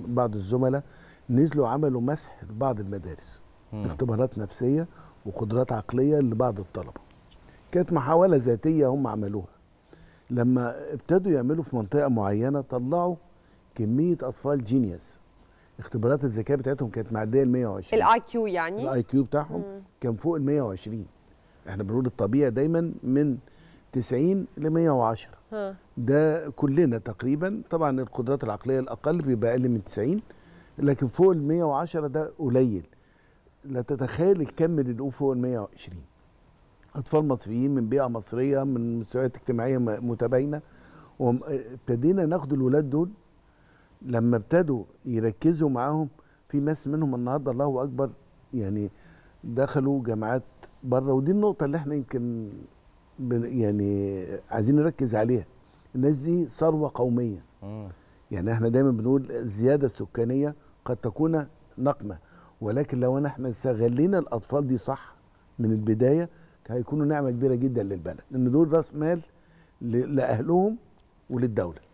بعض الزملاء نزلوا عملوا مسح لبعض المدارس مم. اختبارات نفسيه وقدرات عقليه لبعض الطلبه كانت محاوله ذاتيه هم عملوها لما ابتدوا يعملوا في منطقه معينه طلعوا كميه اطفال جينيوس اختبارات الذكاء بتاعتهم كانت معديه ال 120 الاي كيو يعني الاي كيو بتاعهم مم. كان فوق ال 120 احنا بنقول الطبيعي دايما من 90 ل 110 ده كلنا تقريبا طبعا القدرات العقليه الاقل بيبقى اقل من 90 لكن فوق ال 110 ده قليل لا تتخيل الكم اللي نقول فوق ال 120 اطفال مصريين من بيئه مصريه من مستويات اجتماعيه متباينه وابتدينا آه، ناخد الولاد دول لما ابتدوا يركزوا معاهم في ناس منهم النهارده الله اكبر يعني دخلوا جامعات بره ودي النقطه اللي احنا يمكن يعني عايزين نركز عليها الناس دي ثروه قوميه مم. يعني احنا دايما بنقول الزياده السكانيه قد تكون نقمه ولكن لو ان احنا استغلينا الاطفال دي صح من البدايه هيكونوا نعمه كبيره جدا للبلد ان دول راس مال لاهلهم وللدوله